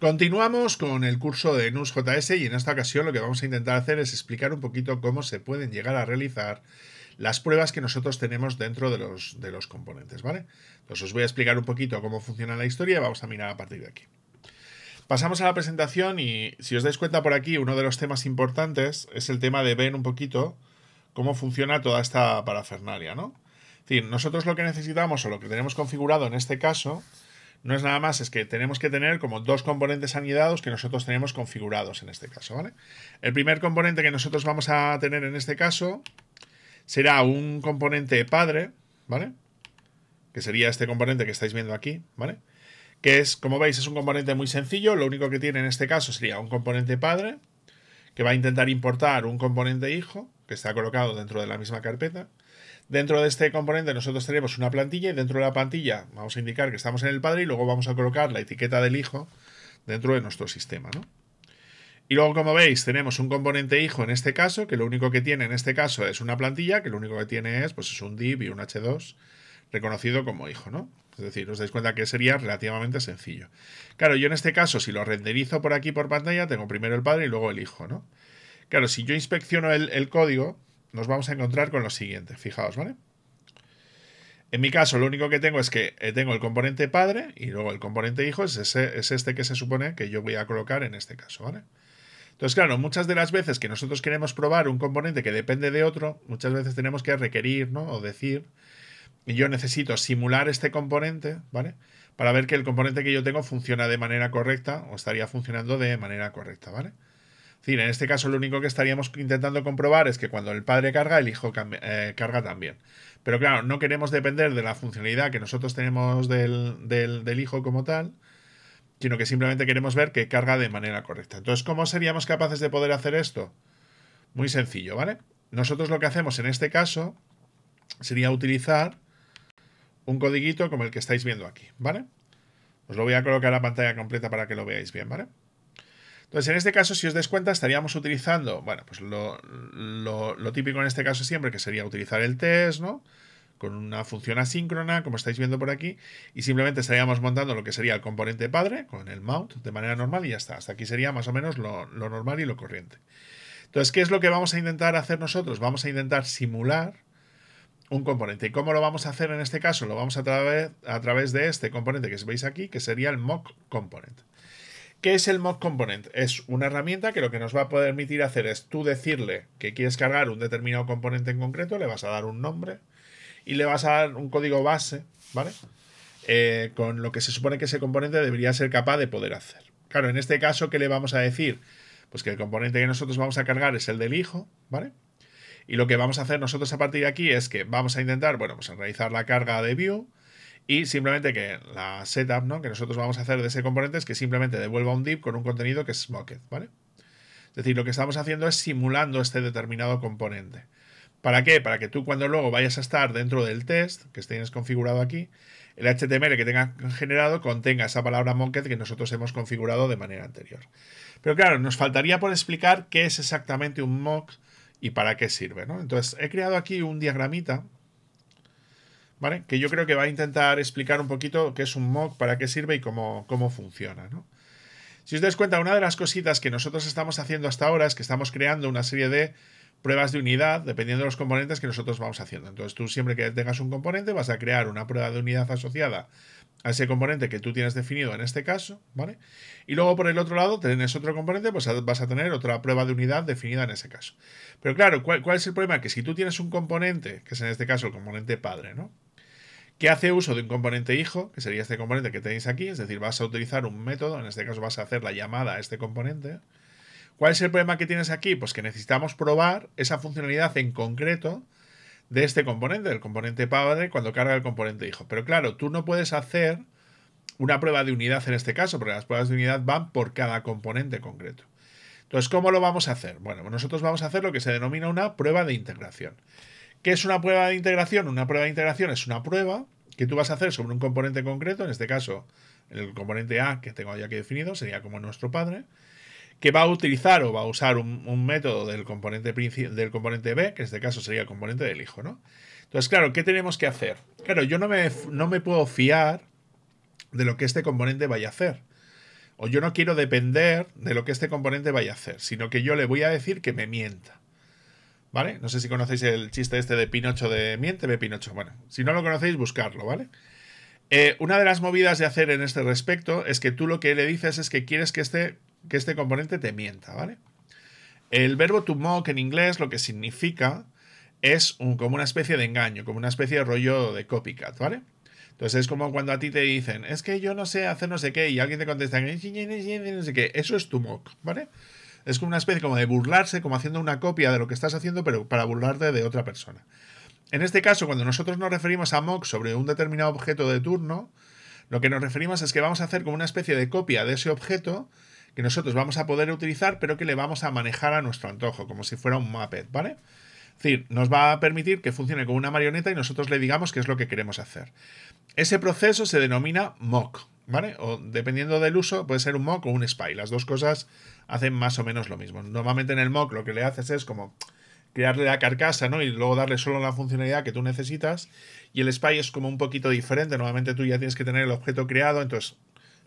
Continuamos con el curso de NUSJS y en esta ocasión lo que vamos a intentar hacer es explicar un poquito cómo se pueden llegar a realizar las pruebas que nosotros tenemos dentro de los, componentes, ¿vale? Entonces os voy a explicar un poquito cómo funciona la historia y vamos a mirar a partir de aquí. Pasamos a la presentación y si os dais cuenta por aquí, uno de los temas importantes es el tema de ver un poquito cómo funciona toda esta parafernalia, ¿no? Es nosotros lo que necesitamos o lo que tenemos configurado en este caso no es nada más, es que tenemos que tener como dos componentes anidados que nosotros tenemos configurados en este caso, ¿vale? El primer componente que nosotros vamos a tener en este caso será un componente padre, ¿vale? Que sería este componente que estáis viendo aquí, ¿vale? Que es, como veis, es un componente muy sencillo, lo único que tiene en este caso sería un componente padre, que va a intentar importar un componente hijo, que está colocado dentro de la misma carpeta, Dentro de este componente nosotros tenemos una plantilla y dentro de la plantilla vamos a indicar que estamos en el padre y luego vamos a colocar la etiqueta del hijo dentro de nuestro sistema. ¿no? Y luego, como veis, tenemos un componente hijo en este caso, que lo único que tiene en este caso es una plantilla, que lo único que tiene es, pues, es un div y un h2 reconocido como hijo, ¿no? Es decir, os dais cuenta que sería relativamente sencillo. Claro, yo en este caso, si lo renderizo por aquí por pantalla, tengo primero el padre y luego el hijo, ¿no? Claro, si yo inspecciono el, el código, nos vamos a encontrar con lo siguiente, fijaos, ¿vale? En mi caso, lo único que tengo es que eh, tengo el componente padre y luego el componente hijo es, ese, es este que se supone que yo voy a colocar en este caso, ¿vale? Entonces, claro, muchas de las veces que nosotros queremos probar un componente que depende de otro, muchas veces tenemos que requerir, ¿no? O decir, yo necesito simular este componente, ¿vale? Para ver que el componente que yo tengo funciona de manera correcta o estaría funcionando de manera correcta, ¿vale? en este caso lo único que estaríamos intentando comprobar es que cuando el padre carga, el hijo eh, carga también. Pero claro, no queremos depender de la funcionalidad que nosotros tenemos del, hijo como tal, sino que simplemente queremos ver que carga de manera correcta. Entonces, ¿cómo seríamos capaces de poder hacer esto? Muy sencillo, ¿vale? Nosotros lo que hacemos en este caso sería utilizar un codiguito como el que estáis viendo aquí, ¿vale? Os lo voy a colocar a la pantalla completa para que lo veáis bien, ¿vale? Entonces, en este caso, si os des cuenta, estaríamos utilizando, bueno, pues lo, lo, típico en este caso siempre, que sería utilizar el test, ¿no? Con una función asíncrona, como estáis viendo por aquí, y simplemente estaríamos montando lo que sería el componente padre con el mount de manera normal y ya está. Hasta aquí sería más o menos lo, normal y lo corriente. Entonces, ¿qué es lo que vamos a intentar hacer nosotros? Vamos a intentar simular un componente. ¿Y cómo lo vamos a hacer en este caso? Lo vamos a, a través de este componente que veis aquí, que sería el mock component. ¿Qué es el mod component? Es una herramienta que lo que nos va a permitir hacer es tú decirle que quieres cargar un determinado componente en concreto, le vas a dar un nombre y le vas a dar un código base, ¿vale? Eh, con lo que se supone que ese componente debería ser capaz de poder hacer. Claro, en este caso, ¿qué le vamos a decir? Pues que el componente que nosotros vamos a cargar es el del hijo, ¿vale? Y lo que vamos a hacer nosotros a partir de aquí es que vamos a intentar, bueno, pues realizar la carga de view, y simplemente que la setup ¿no? que nosotros vamos a hacer de ese componente es que simplemente devuelva un div con un contenido que es mocket ¿vale? Es decir, lo que estamos haciendo es simulando este determinado componente. ¿Para qué? Para que tú cuando luego vayas a estar dentro del test que tienes configurado aquí, el HTML que tengas generado contenga esa palabra mocket que nosotros hemos configurado de manera anterior. Pero claro, nos faltaría por explicar qué es exactamente un mock y para qué sirve. Entonces, he creado aquí un diagramita que yo creo que va a intentar explicar un poquito qué es un mock, para qué sirve y cómo, cómo funciona, ¿no? Si os dais cuenta, una de las cositas que nosotros estamos haciendo hasta ahora es que estamos creando una serie de pruebas de unidad dependiendo de los componentes que nosotros vamos haciendo. Entonces tú siempre que tengas un componente vas a crear una prueba de unidad asociada a ese componente que tú tienes definido en este caso, ¿vale? Y luego por el otro lado tienes otro componente, pues vas a tener otra prueba de unidad definida en ese caso. Pero claro, ¿cuál, cuál es el problema? Que si tú tienes un componente, que es en este caso el componente padre, ¿no? que hace uso de un componente hijo, que sería este componente que tenéis aquí, es decir, vas a utilizar un método, en este caso vas a hacer la llamada a este componente. ¿Cuál es el problema que tienes aquí? Pues que necesitamos probar esa funcionalidad en concreto de este componente, del componente padre, cuando carga el componente hijo. Pero claro, tú no puedes hacer una prueba de unidad en este caso, porque las pruebas de unidad van por cada componente concreto. Entonces, ¿cómo lo vamos a hacer? Bueno, nosotros vamos a hacer lo que se denomina una prueba de integración. ¿Qué es una prueba de integración? Una prueba de integración es una prueba que tú vas a hacer sobre un componente concreto, en este caso el componente A que tengo ya aquí definido, sería como nuestro padre, que va a utilizar o va a usar un, método del componente, del componente B, que en este caso sería el componente del hijo, ¿no? Entonces, claro, ¿qué tenemos que hacer? Claro, yo no me, no me puedo fiar de lo que este componente vaya a hacer. O yo no quiero depender de lo que este componente vaya a hacer, sino que yo le voy a decir que me mienta. ¿Vale? No sé si conocéis el chiste este de Pinocho de Miente, de Pinocho. Bueno, si no lo conocéis, buscarlo, ¿vale? una de las movidas de hacer en este respecto es que tú lo que le dices es que quieres que este, que este componente te mienta, ¿vale? El verbo to mock en inglés lo que significa es como una especie de engaño, como una especie de rollo de copycat, ¿vale? Entonces es como cuando a ti te dicen, es que yo no sé hacer no sé qué, y alguien te contesta, no sé qué, eso es to mock, ¿vale? Es como una especie como de burlarse, como haciendo una copia de lo que estás haciendo, pero para burlarte de otra persona. En este caso, cuando nosotros nos referimos a mock sobre un determinado objeto de turno, lo que nos referimos es que vamos a hacer como una especie de copia de ese objeto que nosotros vamos a poder utilizar, pero que le vamos a manejar a nuestro antojo, como si fuera un Muppet, ¿vale? Es decir, nos va a permitir que funcione como una marioneta y nosotros le digamos qué es lo que queremos hacer. Ese proceso se denomina mock, ¿vale? O dependiendo del uso, puede ser un mock o un spy. Las dos cosas hacen más o menos lo mismo. Normalmente en el mock lo que le haces es como crearle la carcasa, ¿no? Y luego darle solo la funcionalidad que tú necesitas. Y el spy es como un poquito diferente. Normalmente tú ya tienes que tener el objeto creado, entonces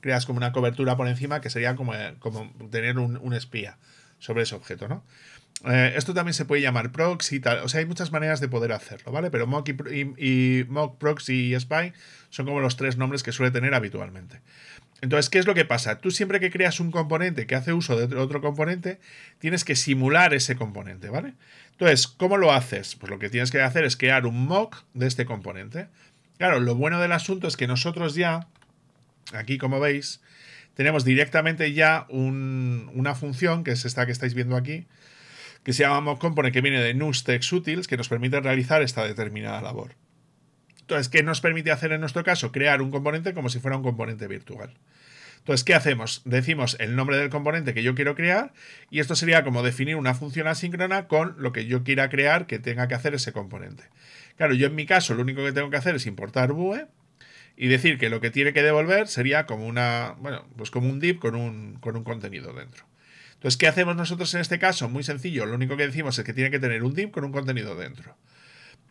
creas como una cobertura por encima que sería como, eh, como tener un, un espía sobre ese objeto, ¿no? Eh, esto también se puede llamar proxy y tal. O sea, hay muchas maneras de poder hacerlo, ¿vale? Pero mock, y, y, spy son como los tres nombres que suele tener habitualmente. Entonces, ¿qué es lo que pasa? Tú siempre que creas un componente que hace uso de otro componente, tienes que simular ese componente, ¿vale? Entonces, ¿cómo lo haces? Pues lo que tienes que hacer es crear un mock de este componente. Claro, lo bueno del asunto es que nosotros ya, aquí como veis, tenemos directamente ya una función, que es esta que estáis viendo aquí, que se llama componente que viene de Nustex Utils, que nos permite realizar esta determinada labor. Entonces, ¿qué nos permite hacer en nuestro caso? Crear un componente como si fuera un componente virtual. Entonces, ¿qué hacemos? Decimos el nombre del componente que yo quiero crear y esto sería como definir una función asíncrona con lo que yo quiera crear que tenga que hacer ese componente. Claro, yo en mi caso lo único que tengo que hacer es importar Vue y decir que lo que tiene que devolver sería como una, bueno, pues como un div con con un contenido dentro. Entonces, ¿qué hacemos nosotros en este caso? Muy sencillo, lo único que decimos es que tiene que tener un div con un contenido dentro.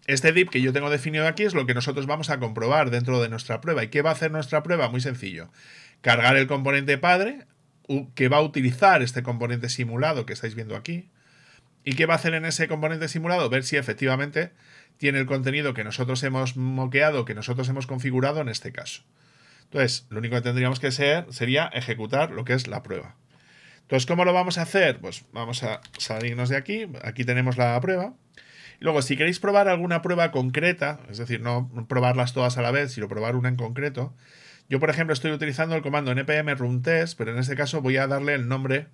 Este div que yo tengo definido aquí es lo que nosotros vamos a comprobar dentro de nuestra prueba. ¿Y qué va a hacer nuestra prueba? Muy sencillo. Cargar el componente padre, que va a utilizar este componente simulado que estáis viendo aquí. ¿Y qué va a hacer en ese componente simulado? Ver si efectivamente tiene el contenido que nosotros hemos moqueado, que nosotros hemos configurado en este caso. Entonces, lo único que tendríamos que hacer sería ejecutar lo que es la prueba. Entonces, ¿cómo lo vamos a hacer? Pues vamos a salirnos de aquí. Aquí tenemos la prueba. Luego, si queréis probar alguna prueba concreta, es decir, no probarlas todas a la vez, sino probar una en concreto, yo, por ejemplo, estoy utilizando el comando npm run test, pero en este caso voy a darle el nombre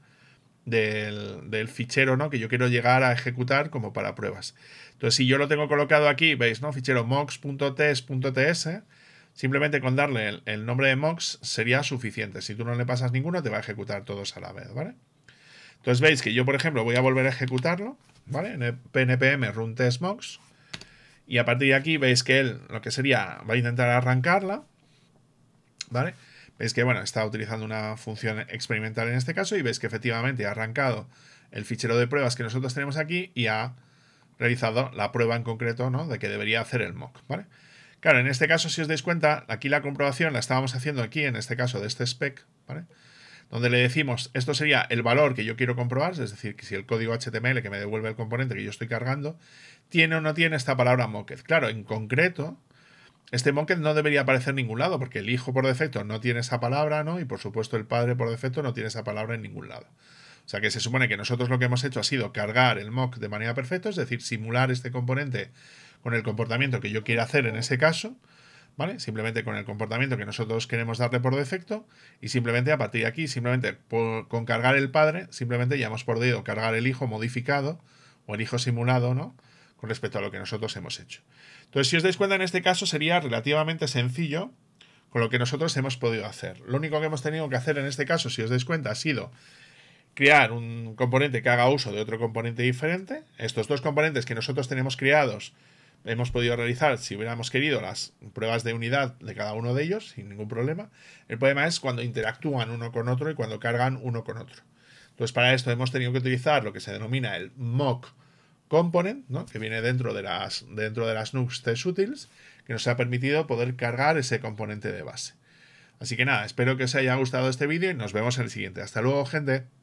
del, fichero ¿no? que yo quiero llegar a ejecutar como para pruebas. Entonces, si yo lo tengo colocado aquí, veis, ¿no? Fichero mox.test.ts, Simplemente con darle el, nombre de Mox sería suficiente. Si tú no le pasas ninguno, te va a ejecutar todos a la vez, ¿vale? Entonces veis que yo, por ejemplo, voy a volver a ejecutarlo, ¿vale? En el PNPM run test mocks Y a partir de aquí veis que él, lo que sería, va a intentar arrancarla, ¿vale? Veis que, bueno, está utilizando una función experimental en este caso y veis que efectivamente ha arrancado el fichero de pruebas que nosotros tenemos aquí y ha realizado la prueba en concreto, ¿no? De que debería hacer el mock, ¿vale? Claro, en este caso, si os dais cuenta, aquí la comprobación la estábamos haciendo aquí, en este caso, de este spec, ¿vale? Donde le decimos, esto sería el valor que yo quiero comprobar, es decir, que si el código HTML que me devuelve el componente que yo estoy cargando, tiene o no tiene esta palabra mocked. Claro, en concreto, este mocked no debería aparecer en ningún lado, porque el hijo por defecto no tiene esa palabra, ¿no? Y por supuesto el padre por defecto no tiene esa palabra en ningún lado. O sea que se supone que nosotros lo que hemos hecho ha sido cargar el mock de manera perfecta, es decir, simular este componente con el comportamiento que yo quiera hacer en ese caso, ¿vale? Simplemente con el comportamiento que nosotros queremos darle por defecto y simplemente a partir de aquí, simplemente con cargar el padre, simplemente ya hemos podido cargar el hijo modificado o el hijo simulado, ¿no? Con respecto a lo que nosotros hemos hecho. Entonces, si os dais cuenta, en este caso sería relativamente sencillo con lo que nosotros hemos podido hacer. Lo único que hemos tenido que hacer en este caso, si os dais cuenta, ha sido crear un componente que haga uso de otro componente diferente. Estos dos componentes que nosotros tenemos creados hemos podido realizar, si hubiéramos querido, las pruebas de unidad de cada uno de ellos sin ningún problema. El problema es cuando interactúan uno con otro y cuando cargan uno con otro. Entonces, para esto hemos tenido que utilizar lo que se denomina el mock component, que viene dentro de las, dentro de las Nux Test Utils, que nos ha permitido poder cargar ese componente de base. Así que nada, espero que os haya gustado este vídeo y nos vemos en el siguiente. Hasta luego, gente.